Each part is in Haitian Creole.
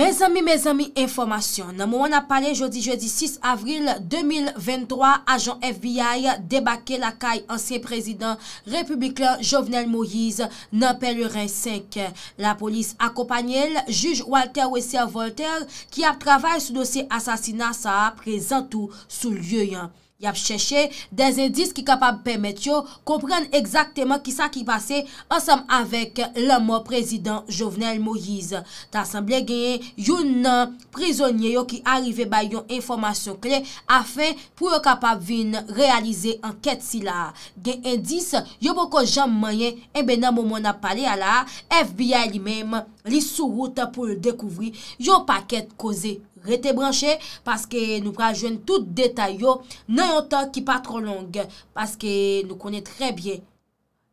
Men zami men zami informasyon, nan mou an ap pale jodi jodi 6 avril 2023, ajon FBI debake la kay ansye prezident republikan Jovenel Moïse nan Perlerin 5. La polis akopanyel, juj Walter Wessia Volter ki ap travay sou dosye asasina sa ap prezantou sou lye yon. Yap cheche den zindis ki kapab pemet yo kompren exactement ki sa ki pase ansam avek lamo prezident Jovenel Moïse. Tansamble gen yon nan prizonye yo ki arrive bay yon informasyon kle afen pou yo kapab vin realize anket si la. Gen indis yo poko jan mayen e enbe nan moun ap pale ala FBI li menm li sou wote pou yo dekouvri yo paket koze. Rete branche, paske nou prajwen tout detay yo, nan yon ta ki pa tro long, paske nou konen tre bie.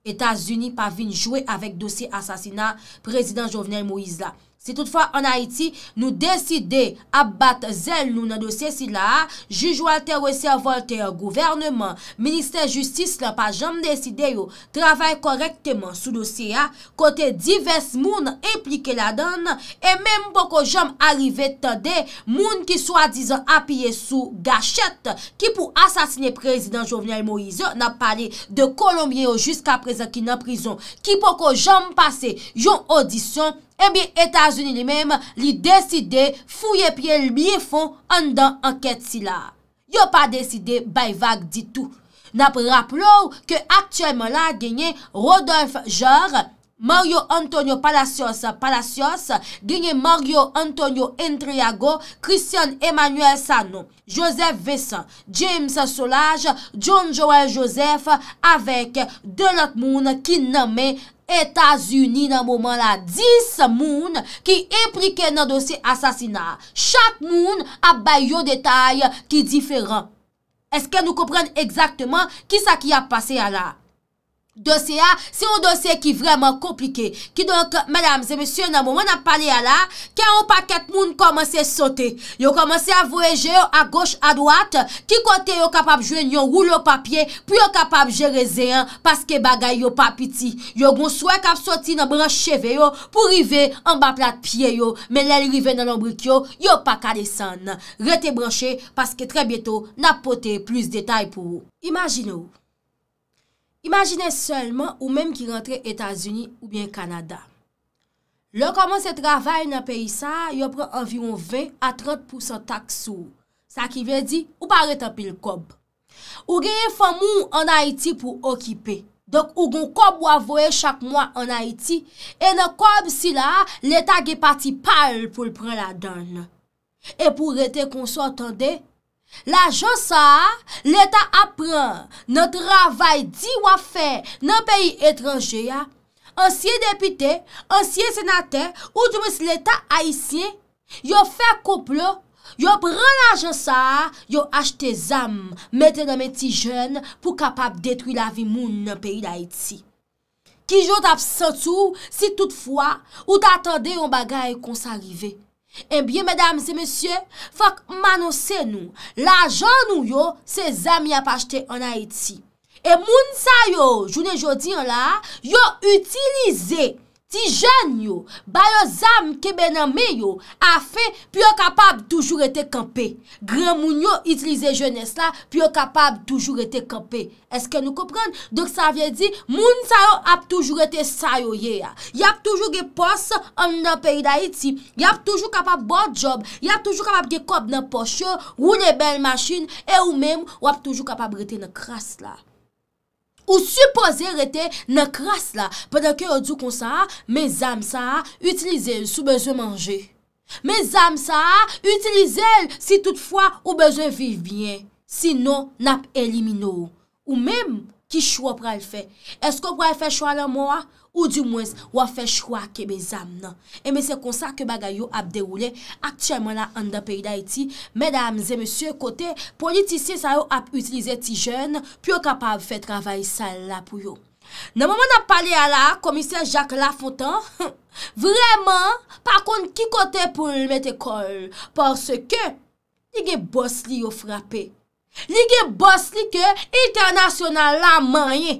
Etasuni pa vin jwe avèk dosi asasina prezident Jovenel Moïse la. Si toutfwa an Haiti nou deside abat zel nou nan dosye si la a, jujou alter wese avolte yo, gouvernement, minister justice la pa jom deside yo, travay korekteman sou dosye ya, kote divers moun implike la dan, e menm poko jom arrive tade, moun ki swa dizan apye sou gachet, ki pou asasine prezident Jovenel Moise, nan pale de Kolombie yo jiska prezant ki nan prizon, ki poko jom pase yon odisyon, Ebi eh Etasouni li mèm li deside fouye pye l miye fon an dan anket si la. Yo pa deside bay vag ditou. Nap rapplou ke aktyèm la genye Rodolphe Jarre, Mario Antonio Palacios Palacios, genye Mario Antonio Entriago, Christian Emmanuel Sano, Joseph Vesson, James Solage, John Joel Joseph, avèk de lot moun ki nanme Kalashnikov. Etas uni nan mouman la, dis moun ki eprike nan dosi asasina. Chak moun ap bay yo detay ki diferan. Eske nou kopren exactement ki sa ki ap pase a la? Dosye a, se yon dosye ki vreman komplike. Ki donk, madame, zemesye, nan moun ap pale a la, ki an ou paket moun komanse sote. Yon komanse avoyege yo a goch, a doat, ki kote yon kapap jwen yon roulo papye, pou yon kapap jereze yon, paske bagay yon papiti. Yon gonswe kap sote nan brancheve yo, pou rive an ba plat piye yo, men lel rive nan lombrik yo, yon pa kade san. Rete branche, paske tre bieto, napote plus detay pou ou. Imagine ou, Imajine selman ou menm ki rentre Etasuni ou bien Kanada. Lò koman se travay nan peyi sa, yon pren anvion 20 a 30% tak sou. Sa ki ven di, ou pare tan pil kob. Ou genye fan moun an Aiti pou okipe. Dok ou gon kob wavoye chak mwa an Aiti, e nan kob sila, l'Etat gen pati pal pou l'pre la don. E pou rete konsantande, La jonsa, l'Etat apren nan travay di wafen nan peyi etranje ya. Ansyen depite, ansyen senate, ou jwis l'Etat ayisyen, yon fè kouple, yon pren la jonsa, yon achte zam, mette nan men ti jen pou kapap detwi la vi moun nan peyi l'Aiti. Ki jwot ap sentou, si toutfwa, ou t'atande yon bagay kon sa rivey. Enbyen, eh mèdames et mèsyè, fòk manose nou, lajan nou yo se zami apache te an Haiti. E moun sa yo, jounen jodi an la, yo utilize. Ti jen yo, ba yo zam ki be nan me yo, a fe, pi yo kapab toujou rete kampe. Gran moun yo itlize jen es la, pi yo kapab toujou rete kampe. Eske nou kopran? Dok sa ve di, moun sa yo ap toujou rete sa yo ye ya. Yap toujou ge pos an nan perida iti. Yap toujou kapab bo job, yap toujou kapab ge kob nan pos yo, wou ne bel masjin, e ou mem wap toujou kapab rete nan kras la. Ou supose rete ne kras la, pwede ke ou du konsa, me zam sa, utilize sou beze manje. Me zam sa, utilize si toutfwa ou beze vive bien. Sinon, nap elimino ou. Ou mem, ki chwa pral fe. Esko pral fe chwa la mwa? Ou di mwes wafè chwa kebe zan nan. Eme se konsa ke bagay yo ap deroule, aktyèman la an da pey da iti, medamze, msye, kote, politisyen sa yo ap utilize ti jen, pyo kapav fè travay sal la pou yo. Nan mwaman ap pale ala, komisyen Jacques Lafontan, vreman, pa kon ki kote pou lmè te kol, porske, li ge bòs li yo frapè. Li ge bòs li ke internasyonan la manye.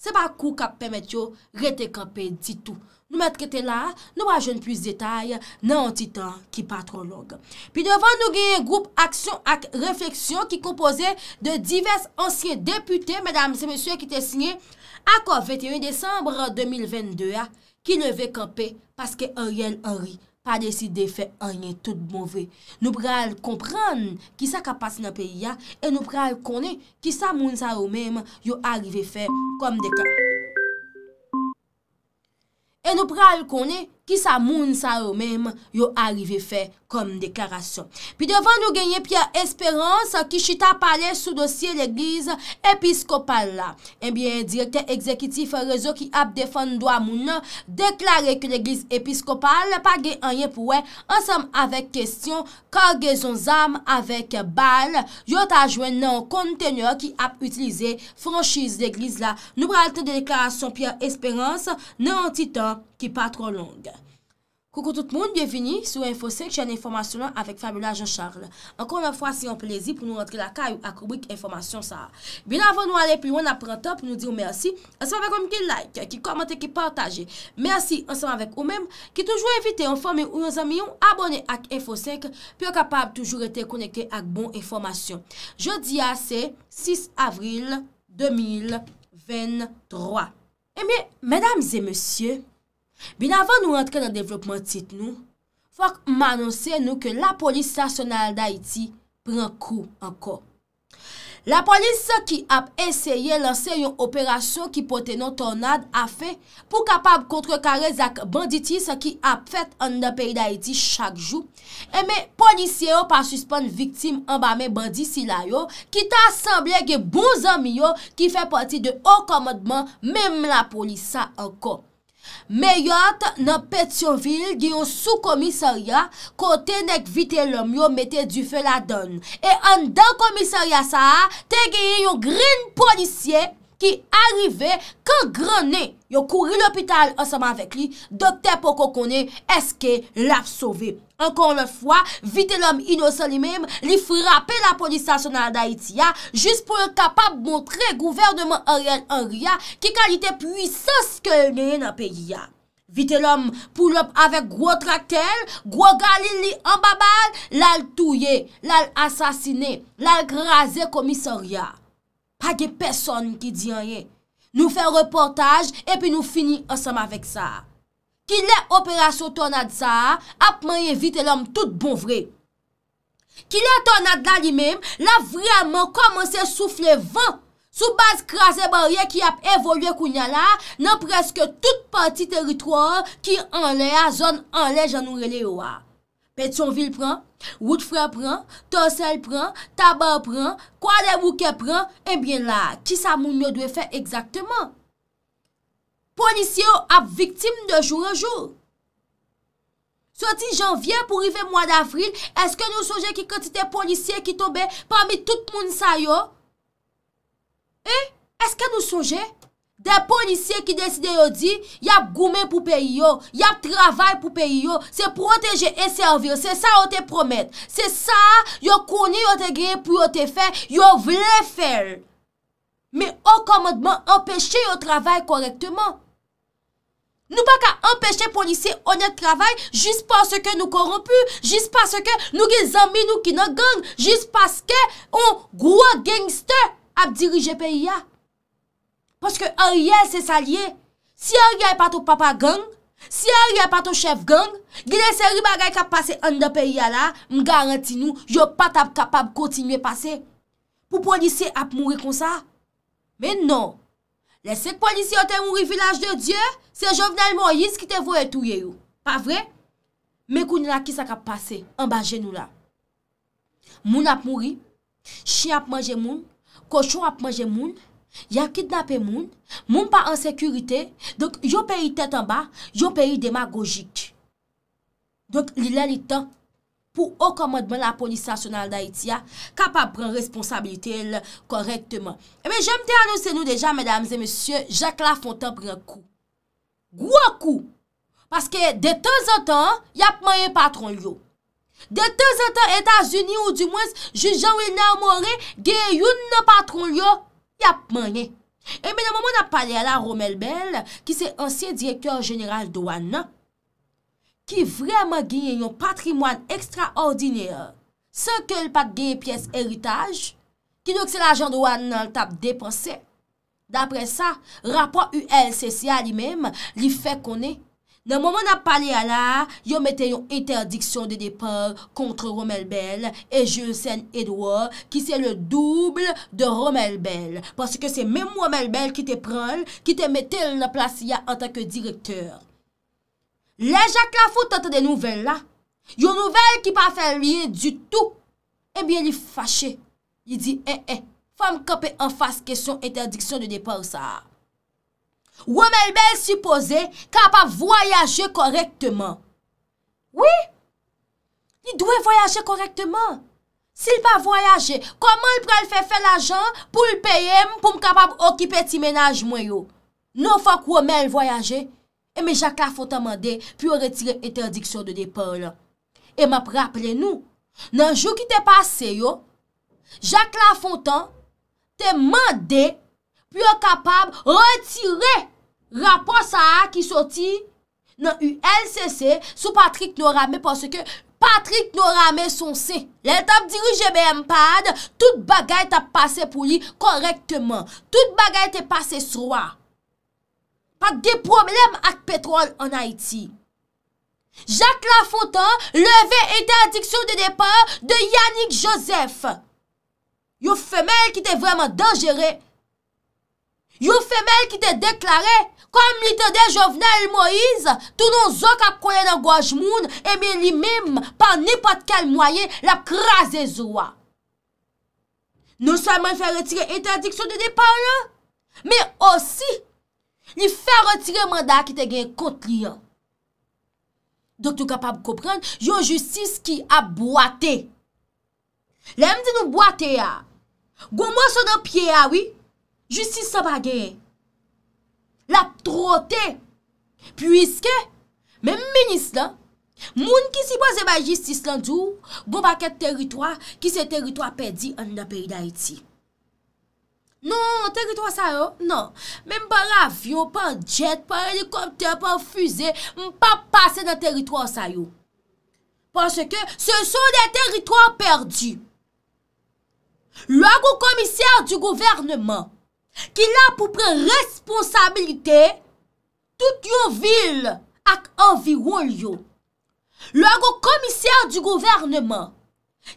se pa kou kap pemet yo rete kampe ditou. Nou met kete la, nou wajen pwis detay, nan an titan ki patron log. Pi devan nou genye group aksyon ak refleksyon ki kompose de divers ansye depute, medam se monsye ki te signye, akon 21 Desembre 2022, ki ne ve kampe paske oriel ori. pa deside fè anye tout mouvè. Nou pral kompran ki sa kapas nan pe ya, e nou pral konè ki sa moun sa ou mèm yo arrive fè kom de ka. E nou pral konè Ki sa moun sa ou menm yo arive fe kom deklarasyon. Pi devan nou genye pya esperans ki chita pale sou dosye l'eglize episkopal la. En eh biye direkte ekzekitif rezo ki ap defan do a moun deklaray ki l'eglize episkopal pa genye pouwe ansam avek kestyon korge zon zam avek bal yo ta jwen nan kontenyor ki ap utilize franchise l'eglize la. Nou pralte deklarasyon pya esperans nan titan ki patro long. Koukou tout moun, bienveni sou Infosek, chan informasyon an avèk Fabula Jean-Charles. Ankon an fwa si an plezi pou nou rentre la kay ou akoubik informasyon sa. Bila avon nou ale pi ou an aprantan pou nou di ou mersi, ansan avèk ou mke like, ki komante, ki pwantaje. Mersi ansan avèk ou mèm, ki toujou evite ou fwame ou yon zami yon abone ak Infosek, pi ou kapab toujou ete koneke ak bon informasyon. Jodi a, ah, se 6 avril 2023. E mi, mèdames et monsie, mèdames et monsie, Bin avan nou rentke nan devlopman tit nou, fok manonsen nou ke la polis stasyonal da iti pren kou anko. La polis sa ki ap esye lansen yon operasyon ki pote nan tornad a fe pou kapab kontre karez ak banditi sa ki ap fet an da peyi da iti chak jou. E me polisye yo pa suspon viktim anbame bandi si la yo ki ta asemble ge bon zami yo ki fe pati de okomodman mem la polis sa anko. Me yot nan Petionville, gyo sou komiserya, kote nek vite lom yo mete du fe la don. E an dan komiserya sa, te gye yon grin polisye. Ki arive, kan gran ne, yo kouri l'hopital asama vek li, dokter poko konen, eske laf sove. Ankon le fwa, vite l'om inosol li mem, li frapen la polisasyonan da Itia, jist pou l'kapab montre gouvernement a riyan a riyan, ki kalite pwisos ke lnen a peyi ya. Vite l'om pou lop avek gwo trakel, gwo galil li ambabal, lal touye, lal asasine, lal graze komisorya. Ha gen peson ki di an ye. Nou fe reportaj e pi nou fini ansem avek sa. Ki le operasyon ton ad sa, ap man ye vite lom tout bon vre. Ki le ton ad la li mem, la vreman komanse soufle van. Soubaz krasen bar ye ki ap evolwe koun ya la nan preske tout parti teritwar ki an le a zon an le janou re le yo a. Met son vil pran, wout fra pran, tosel pran, tabar pran, kwa de wouke pran, ebyen eh la, ki sa moun yo dwe fe ekzakteman? Polisye yo ap viktim de eh, joun an joun. Soti janvye pou rive mwad avril, eske nou soje ki kontite polisye ki tobe pami tout moun sa yo? E, eske nou soje? De polisye ki deside yo di, yap goumen pou peyi yo, yap travay pou peyi yo, se proteje e servyo, se sa yo te promet, se sa yo koni yo te gre pou yo te fè, yo vle fèl. Me o komodman empèche yo travay korekteman. Nou pa ka empèche polisye o net travay, jis pa se ke nou korompu, jis pa se ke nou gil zami nou ki nan gang, jis pa se ke ou gwa gengster ap dirije peyi ya. Paske a rye se salye, si a rye pato papa gang, si a rye pato chef gang, gilese riba gay kap pase an de pe yala, m garanti nou, yo pat ap kapab kontinye pase. Pou polisi ap mouri kon sa? Men non. Lese k polisi yo te mouri vilaj de Diyo, se jovenel mo yis ki te vo etou ye yo. Pa vre? Men koun la ki sa kap pase, an banje nou la. Moun ap mouri, chen ap manje moun, koshon ap manje moun, Ya kit nape moun, moun pa an sekurite, donk yo peyi tetan ba, yo peyi demagogik. Donk li la li tan, pou okomodman la poni stasyonal da itia, kapap pren responsabilite el korektman. Eme jemte anonsen nou deja, medamze, monsye, jek la fontan pren kou. Gwa kou. Paske de tenzantan, yap maye patron yo. De tenzantan, Etasuni ou di mwens, jenjou il nanmore, geye yon patron yo, Yap manye, eme nan moun ap pale ala Romel Bell ki se ansye direktor general doan nan, ki vreman genye yon patrimwan ekstraordiner, san ke l pat genye piyes eritage, ki nou ki se l ajan doan nan l tap depanse. Dapre sa, rapor ULCCA li mem, li fe konen, Nan moun moun ap pale ala, yo mette yon interdiksyon de depor kontre Romel Bell e Jocen Edouard ki se le double de Romel Bell. Pansi ke se menmou Romel Bell ki te pran, ki te mette yon la plasyan an takke direkteur. Le Jacques Lafout tante de nouvel la, yon nouvel ki pa fèl liye du tout, ebyen li fache, li di, e, e, fèm kapè an fase kesyon interdiksyon de depor sa a. Womèl mèl suppose kapap voyaje korektman. Oui, ni dwe voyaje korektman. Si l pa voyaje, koman l prel fè fè l ajan pou l pèye m pou m kapap okipe ti menaj mwen yo? Non fòk womèl voyaje, e mè Jacques Lafontan mande, pi ou re tire ete diksyon de depan la. E mè ap rappele nou, nan jou ki te pase yo, Jacques Lafontan te mande Pyo kapab retire rapos sa a ki soti nan ULCC sou Patrick Norame panse ke Patrick Norame son se. Lè tap diri GBM pad, tout bagay te pase pou li korektman. Tout bagay te pase swa. Pak de problem ak petrol an Haiti. Jacques Lafontan leve interdiksyon de depan de Yannick Joseph. Yo femel ki te vreman dangere. Yo femel ki te deklarè, kom li te de Jovenel Moïse, tou nou zok ap koye nan gouaj moun, eme li mèm, pan nipot kal mwaye, l ap krasè zwa. Non salman fè retire etadik sou de depan la, me osi, li fè retire manda ki te gen kont li ya. Donk tou kapab koupren, yo justice ki ap boate. Lèm di nou boate ya, gomo sou nan piye ya wi, Jistis sa bagye. La ptrote. Puiske, men menis lan, moun ki si boze majistis lan djou, bo baket teritwa ki se teritwa pedi an na peyi da iti. Non, teritwa sa yo, non. Men pa rafyon, pa jet, pa helikopter, pa fuse, m pa pase nan teritwa sa yo. Pase ke se son de teritwa pedi. Lwa kou komisyar di gouvernement, Ki la pou pre responsabilite tout yo vil ak anviwol yo. Lo a go komisyar di governman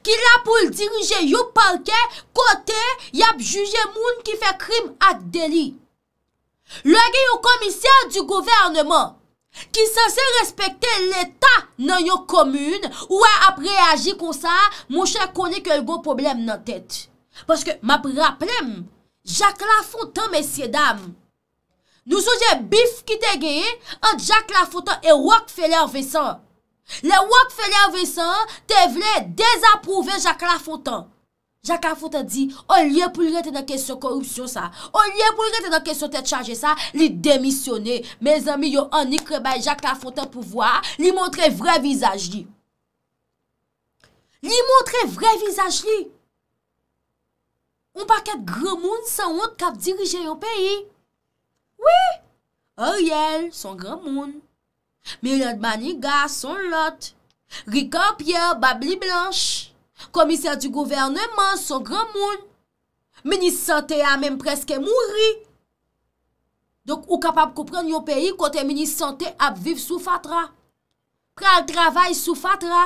ki la pou dirije yo parke kote yap juje moun ki fe krim ak deli. Lo a ge yo komisyar di governman ki sase respekte l'eta nan yo komoun ou a ap reagi kon sa moun chè koni ke l'go problem nan tèt. Paske map rapplem Jacques Lafontan, mes siye dam, nou souje bif ki te geye, an Jacques Lafontan e wak fele avesan. Le wak fele avesan te vle dezaprouve Jacques Lafontan. Jacques Lafontan di, an liye pou li rete nan kesyon korupsyon sa, an liye pou li rete nan kesyon te tchaje sa, li demisyone. Me zami yo an ni krebay Jacques Lafontan pou vwa, li montre vre vizaj li. Li montre vre vizaj li. Un pa ket gremoun san wot kap dirije yo peyi. Oui, oryel, son gremoun. Me yon baniga, son lot. Rika, pye, bab li blanche. Komisèr di gouvernement, son gremoun. Meni sante a men preske mouri. Dok ou kapap koupren yo peyi kote meni sante ap viv sou fatra. Pral travay sou fatra.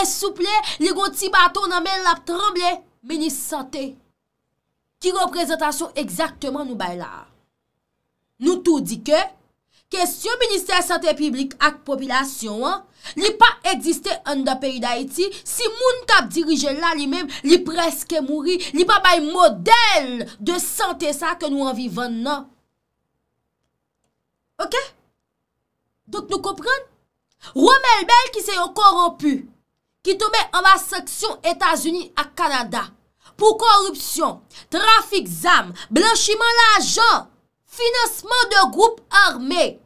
E souple, li gonti baton amel ap tremble. Meni sante. ki reprezentasyon ekzaktman nou bay la. Nou tou di ke, kesyon Ministèr Santèpiblik ak popilasyon an, li pa egziste an da peyi da iti, si moun kap dirije la li mem, li preske mouri, li pa bay model de Santè sa ke nou an vivan nan. Ok? Dok nou kompran? Rou an bel-bel ki se yon korompu, ki tou men an va seksyon Etasuni ak Kanada, pou korupsyon, trafik zam, blanchiman l'ajan, finasman de goup armé.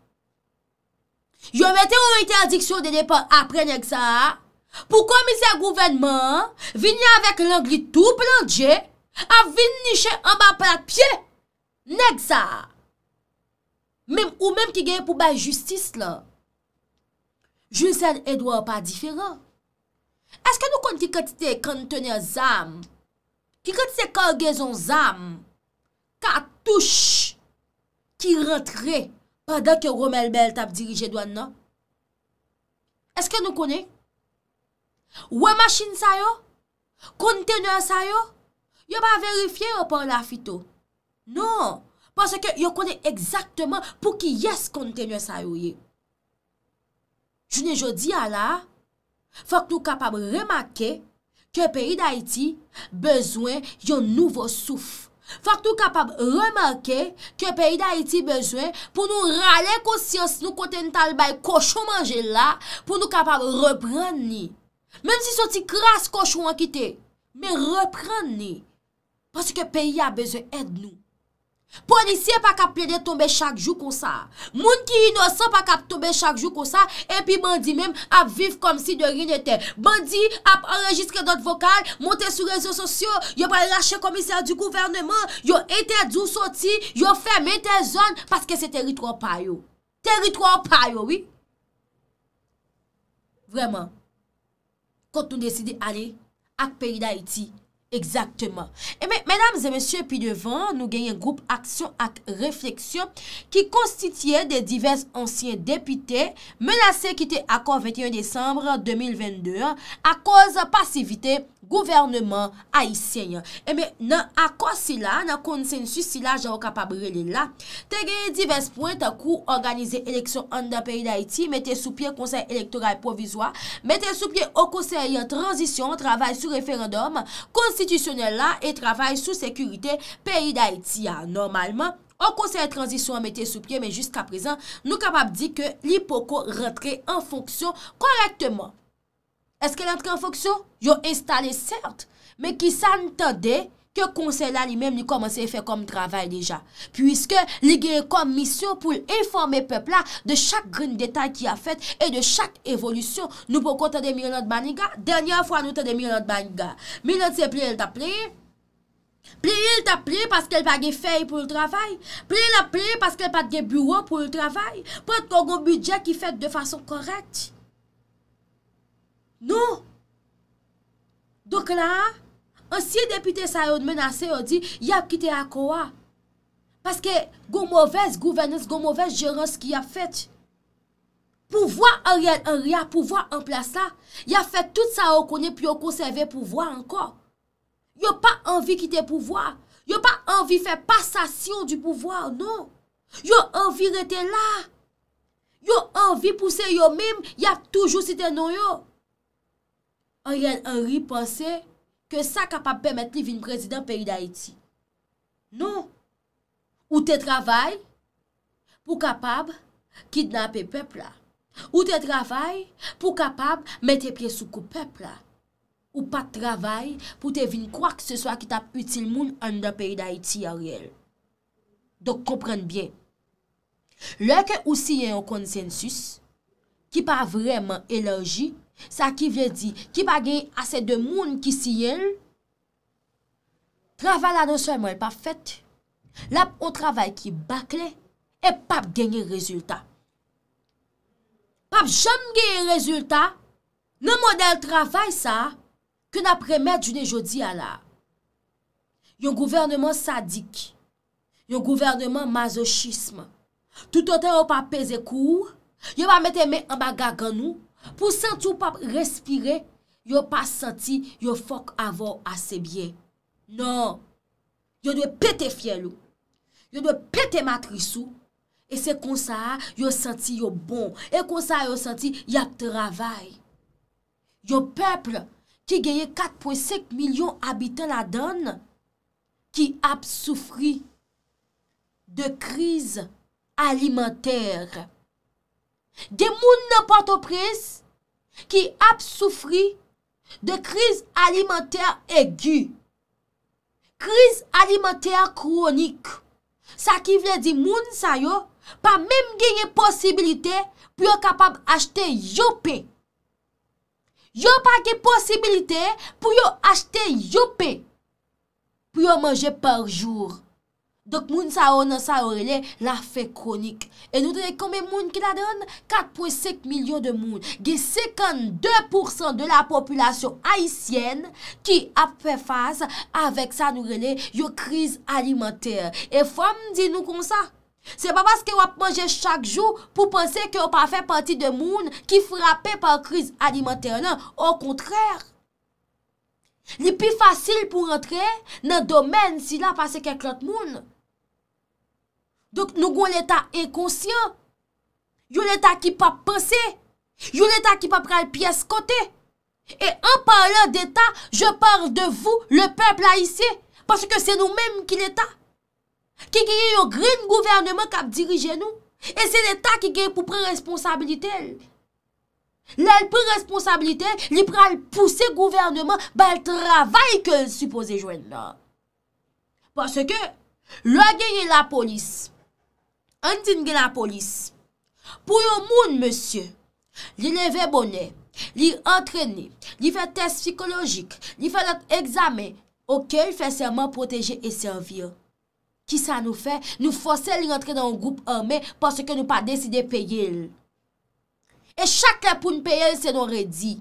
Yo mette ou interdiksyon de depan apre, nek sa? Pou komise gouvernement, vini avèk langli tou planje, avini niche amba pat piye, nek sa? Mèm ou mèm ki gèye pou bay justice la, jounsen edwa pa diferan. Eske nou kon ki katite kan tene zam, Ki kote se kor gen zon zam, ka touche ki rentre padan ki rome l bel tap dirije dwan nan? Eske nou kone? Ouwe masin sa yo? Kontene sa yo? Yo pa verifiye non, yo pan la fito? Non, panse ke yo kone ekzaktman pou ki yes kontene sa yo ye. Jounen jodi ya la, fok nou kapab remakey Ke peyi d'Haïti bezwen yon nouvo souf. Fak nou kapab remanke ke peyi d'Haïti bezwen pou nou rale konsyans nou kote n talbay koshon manje la pou nou kapab reprand ni. Men si soti kras koshon an kite, men reprand ni. Paske peyi a bezwen ed nou. Polisye pa ka ple de tombe chak jou kon sa Moun ki inosan pa ka tombe chak jou kon sa Epi mandi mem ap viv kom si de rin eten Mandi ap enregiske dot vokal Monte sou rezo sosyo Yo pa lache komisar di kouverneman Yo eten doun soti Yo feme te zon Paske se teritro an payo Teritro an payo, oui Vreman Kon tou deside ale Ak peri da eti Exactement. Et mesdames et messieurs, puis devant, nous gagnons un groupe Action et Réflexion qui constituait des divers anciens députés menacés quitter l'accord 21 décembre 2022 à cause passivité politique. Gouvernement ayisyen. Eme eh nan akos sila, nan konsensu sila, javou kapab relin la, te genye divers point akou organize eleksyon an da peyi da iti, mette sou pie konsey elektoral provizwa, mette sou pie okosey an transisyon, travay sou referandom konstisyonel la, e travay sou sekurite peyi da iti ya. Normalman, okosey an transisyon mette sou pie, men jist ka prezan nou kapab di ke li poko rentre an fonksyon korektman. Eske lant ki an foksyon? Yo installe cert, me ki san tade, ke konse la li menm ni komanse e fe kom travay deja. Puiske li genye kom misyon pou informe pepla de chak gren detay ki a fet e de chak evolisyon. Nou pou kontade mi yon lot baniga? Dernyen fwa nou tade mi yon lot baniga. Mi lot se ple, el ta ple? Ple, el ta ple paske el pa ge fey pou l travay? Ple, el ta ple paske el pa ge bureau pou l travay? Po tko goun budget ki fet de fason koratj? Nou, dok la, ansye depite sa yo menase yo di, ya kite akowa, paske goun mouvez, goun mouvez, goun mouvez, jiron skye ya fet, pouvoi a riyan, a riyan, pouvoi a mpla sa, ya fet tout sa yo konye, pi yo konserve pouvoi anko, yo pa anvi kite pouvoi, yo pa anvi fe pasasyon du pouvoi, nou, yo anvi rete la, yo anvi pouse yo mime, ya toujou site nou yo, an rèl an ripansè ke sa kapab pèmèt li vin prezidant peyi d'Haïti. Nou, ou te travay pou kapab kidnap pe pepla. Ou te travay pou kapab mette piye soukou pepla. Ou pat travay pou te vin kwa k se soa ki tap util moun an dè peyi d'Haïti an rèl. Dok komprenn bie. Lè ke ou si yè yon konsensus ki pa vreman elogi Sa ki vye di, ki pa genye ase de moun ki si yel, travay la nan soy mwen pa fèt, lap o travay ki bakle, e pap genye rezultat. Pap jom genye rezultat, nan model travay sa, kwen ap remèd jounen jodi ala. Yon gouvernement sadik, yon gouvernement mazochisme, toutotè ou pa peze kou, yon pa mette mè amba gagganou, Pou senti ou pap respire, yo pa senti yo fok avon ase bie. Non, yo dwe pete fiel ou, yo dwe pete matris ou, e se konsa yo senti yo bon, e konsa yo senti yo travay. Yo peple ki geye 4.5 milyon abitan la don, ki ap soufri de kriz alimenter. Gen moun nan patopres ki ap soufri de kriz alimenter egi. Kriz alimenter kronik. Sa ki vle di moun sa yo pa mem genye posibilite pou yo kapab achte yope. Yo pa genye posibilite pou yo achte yope. Pou yo manje par jour. Dok moun sa ou nan sa ou rele la fe kronik. E nou dene kome moun ki la dene? 4,5 milyon de moun. Ge 52% de la populasyon haisyen ki ap fe fase avèk sa nou rele yo kriz alimenter. E fòm di nou kon sa? Se pa baske wap manje chak jou pou pense ki wap pa fe pati de moun ki frapè pa kriz alimenter nan. Au kontrèr, li pi fasil pou rentre nan domen si la pase ke klot moun. Nou gwen l'Etat e konsyon. Yon l'Etat ki pa passe. Yon l'Etat ki pa prel piyes kote. E an palan d'Etat, je parle de vou, le pepl a isi. Paske se nou menm ki l'Etat. Ki ki yon green gouvernement kap dirije nou. E se l'Etat ki ki pou prel responsabilite. Lè l'prel responsabilite, li prel pousse gouvernement bel travay ke l'supose jwen la. Paske, la genye la polis. An din gen la polis, pou yo moun monsye, li leve bonè, li entrene, li fe test psikologik, li fe lòt egzame, okèl fè seman proteje e servir. Ki sa nou fè, nou fòsè li rentre nan goup amè, pòsè ke nou pa deside peye lè. E chakè pou n'peye lè, se n'ore di.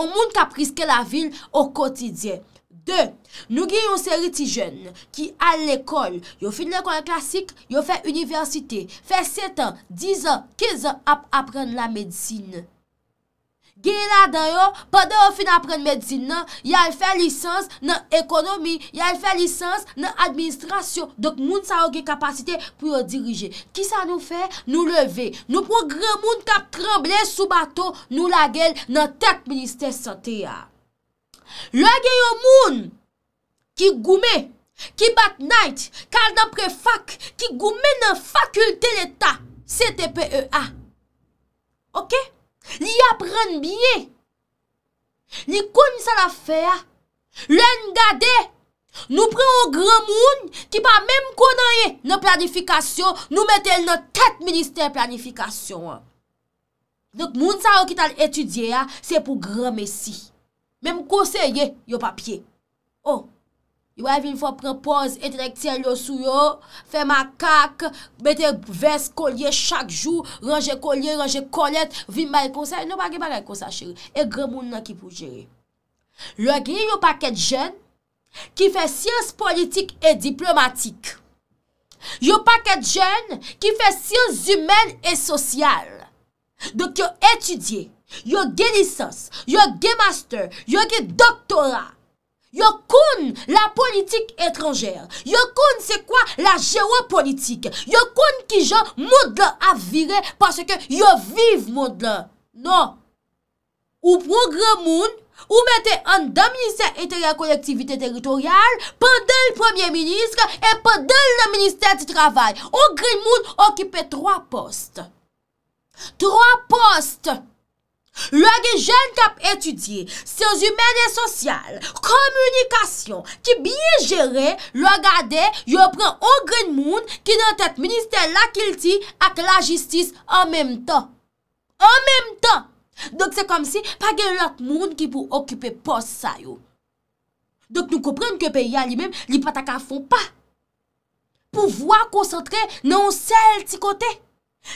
O moun kapriske la vil o kotidye. De, nou gen yon seriti jen, ki al l'ekol, yo fin l'ekol klasik, yo fe universite, fe 7 an, 10 an, 15 an ap apren la medzine. Gen la dayo, pa de yo fin apren medzine nan, yal fe lisans nan ekonomi, yal fe lisans nan administrasyon, dok moun sa ou gen kapasite pou yo dirije. Ki sa nou fe? Nou leve, nou progre moun kap tremble sou bato nou la gel nan tek minister sante ya. La gen yo moun ki goume, ki bat nait, kal napre fak, ki goume nan fakulte l'Etat, CTPEA. Ok? Li apren biye, li kon sa la fè ya, lèn gade, nou pren o gran moun ki pa mèm konanye nan planifikasyon, nou metel nan tèt minister planifikasyon. Nou moun sa yo ki tal etudye ya, se pou gran messi. Mem konseye yo papye. Oh, yo ave yon fò prepoz etelektyen yo sou yo, fè makak, metè vès kolye chak jou, ranje kolye, ranje kolet, vi mbè yon konseye, nou bagi mbè yon konseye chere. E grè moun nan ki pou jere. Yo agri yo paket jen, ki fè siens politik e diplomatik. Yo paket jen, ki fè siens ymen e sosyal. Dok yo etudye, Yo genisos, yo gen master, yo gen doktora Yo kon la politik etranjer Yo kon se kwa la jero politik Yo kon ki jan moudle avire Pase ke yo viv moudle Non Ou progr moun Ou mette an daminise etere a kolektivite teritorial Pendel premier ministre E pendel le minister di travay Ou gri moun okipe troa post Troa post Troa post Lwa gen jen tap etudye, sens humen et sosyal, komunikasyon, ki biye jere, lwa gade, yo pren ogren moun ki nan tet minister lakil ti ak la jistis an menm tan. An menm tan! Dok se kom si, pa gen lot moun ki pou okipe pos sa yo. Dok nou kopren ke pe ya li menm, li pataka fon pa. Pouvoa konsentre nan ou sel ti kote.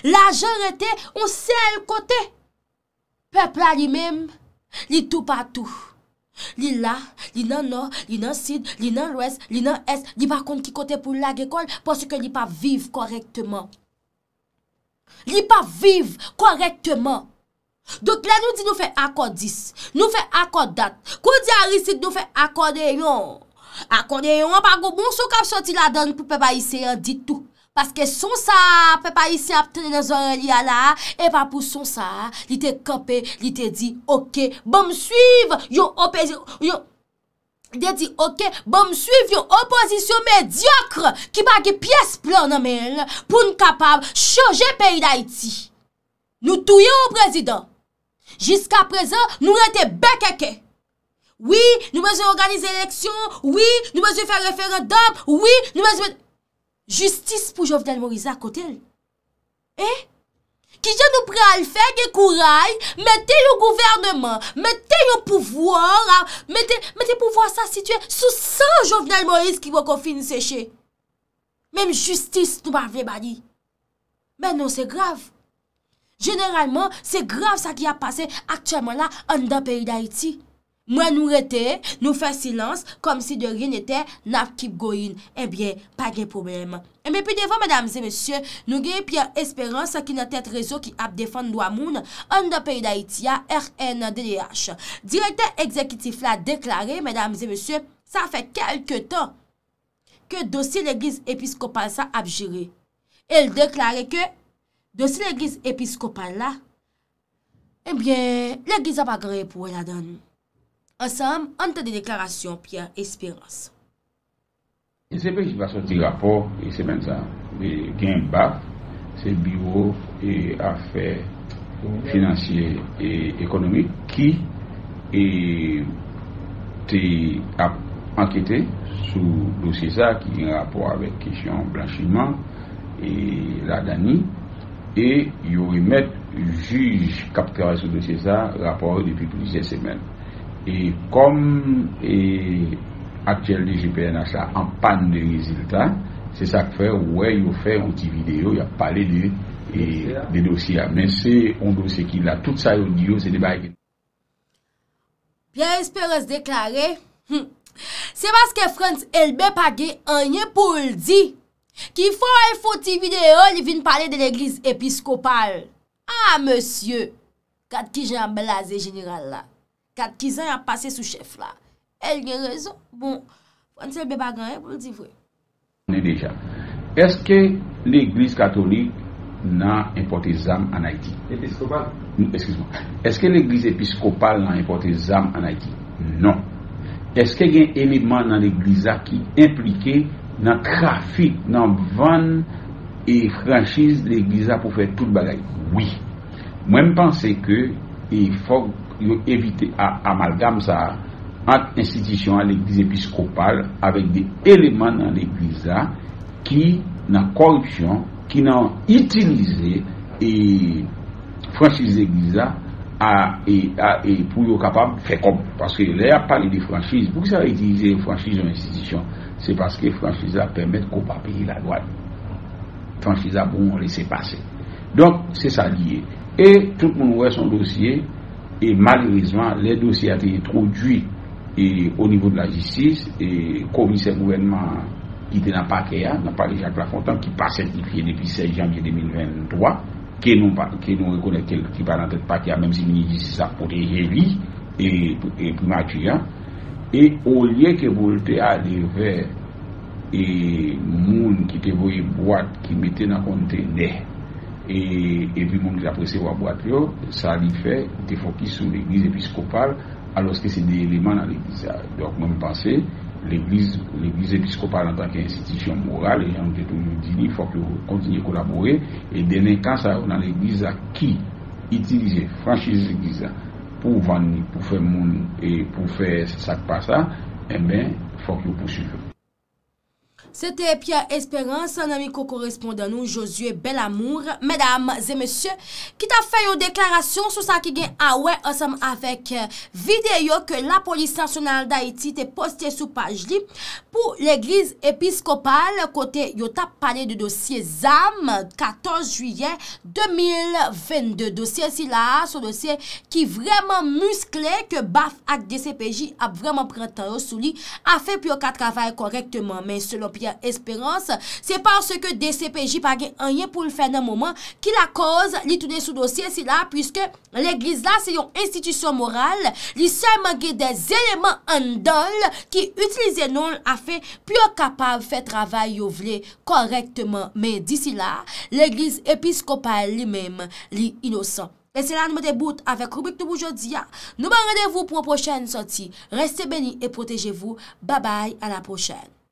La jen rete ou sel kote. Ok. Pèpla li mèm, li tou pa tou. Li la, li nan nor, li nan sid, li nan lwes, li nan es, li pa konti ki kote pou lag ekol, porsi ke li pa viv korektman. Li pa viv korektman. Dout la nou di nou fe akodis, nou fe akodat. Kou di a risid nou fe akodeyon. Akodeyon pa go bon sou kap soti la dan pou pe ba yise yon ditou. Paske son sa, pe pa isi ap tenen zore li ala, e pa pou son sa, li te kape, li te di, ok, bom suive yon opo... Li te di, ok, bom suive yon opozisyon medyokre ki bagi piyes plon namel pou nou kapab choje peyi da iti. Nou touye ou prezident. Jiska prezant, nou rete bekeke. Oui, nou me zo organize leksyon, oui, nou me zo fe referendop, oui, nou me zo... Justis pou Jovenel Moïse akotel. Eh? Ki jen nou pre al fek e kouray, mette yo gouvernement, mette yo pouvoar, mette pouvoar sa sitwe sou san Jovenel Moïse ki wakon fin seche. Mem justice nou ma vle bani. Men non, se grav. Generalman, se grav sa ki a pase akchèman la an dan peri d'Haïti. Mwen nou rete, nou fe silans, kom si de rin ete, nap kip goyin. E eh bie, pa gen problem. E me pi devon, mèdames et messieurs, nou gen pi espérance ki nan tet rezo ki ap defan lwa moun, an da peyi da itiya, R.N.D.D.H. Direkter exekitif la deklare, mèdames et messieurs, sa fe kelke ton ke dosi l'eglise episkopal sa ap jire. El deklare ke dosi l'eglise episkopal eh la, e bie, l'eglise ap agre pou el adan. Ansam, anta de deklarasyon Pierre Esperance. Sebej va soti rapor e semenza. E gen bak se biro e afer finansye ekonomik ki e te anketen sou dosye sa ki yon rapor avek kishyon blanchiman e la dani. E yon remet juj kapterasyon dosye sa rapor depi plize semen. E kom e, aktyel de GPNH an pan de reziltan, se sak fè wè yon fè yon ti video, yon pale de e, dosye. Men se yon dosye ki la, tout sa yon diyo se debayge. Pya espere se deklare, se baske Frantz elbe page anye pou ldi, ki fò yon fò ti video, li vin pale de l'eglise episkopal. A, monsye, kat ki jan belaze general la, Kat kizan yon pase sou chef la. El gen rezon. Bon, wan se l be bagan e pou l di vwe. Ne deja. Eske l eglise katholik nan importe zam anayti? Episkopal. Eske l eglise episkopal nan importe zam anayti? Non. Eske gen enigman nan eglisa ki implike nan trafik, nan van e franjiz l eglisa pou fe tout bagay? Oui. Mwen mpense ke e fok yo evite amalgam sa an institisyon an eglise episkopal avek de eleman an eglisa ki nan korupsyon ki nan itilize e franschise eglisa e, a e pou yo kapab fe kom paske le a pale de franschise pou ki sa a itilize franschise an institisyon se paske franschise a permette ko pa peyi la doan franschise a bon lese pase donk se sa liye e tout moun wè son dosye E malerizman, le dosye a te introdwi e o nivou de la jistis e komi se mwenman ki te nan pake ya, nan pake Jacques Lafontan ki pa sertifiye depi 6 janvye 2023 ke nou rekonek ki pa nan pake ya menm si mweni jistis apote jeli e pou matu ya e o liye ke volte aleve e moun ki te voye boate ki mete nan kontene e E, e pi moun ki apresè wap wap yo, sa li fè, te fokise sou l'Eglise Episkopal, aloske se di eleman nan l'Eglise. Dok moun panse, l'Eglise Episkopal an tanke institisyon moral, e jan te tou moun di li, fok yo kontinye kolaborè. E dene kan sa nan l'Eglise ki itilize, francheze l'Eglise pou vanni, pou fè moun, pou fè sak pa sa, e ben fok yo pousu. Sete, Pierre Esperance, an amiko korespondan nou, Josue Belamour, medam, zemesye, ki ta fè yon deklarasyon sou sa ki gen awe osam avek euh, videyo ke la polis tansyonal da iti te poste sou paj li pou l'eglise episkopal kote yon tap pale de dosye ZAM 14 juyen 2022. Dosye si la, sou dosye ki vreman muskle ke baf ak DCPJ ap vreman prentan yo sou li, a fè pyo kat travay korektman. Men, selon Pierre espérance, se par se ke DCPJ page anye pou l fè nan mouman ki la koz li tounen sou dosye si la, pwiske l eglise la se yon institisyon moral, li se mange non de zèleman an dol ki utilize non a fè pyo kapav fè travay yo vle korektman, men disi la l eglise episkopal li mèm li inosan. Mè se lan mè debout avèk rubik nou mou jodi ya. Nou mè rènèvou pou an pochène soti. Restè bèni e protejevou. Babay, an la pochène.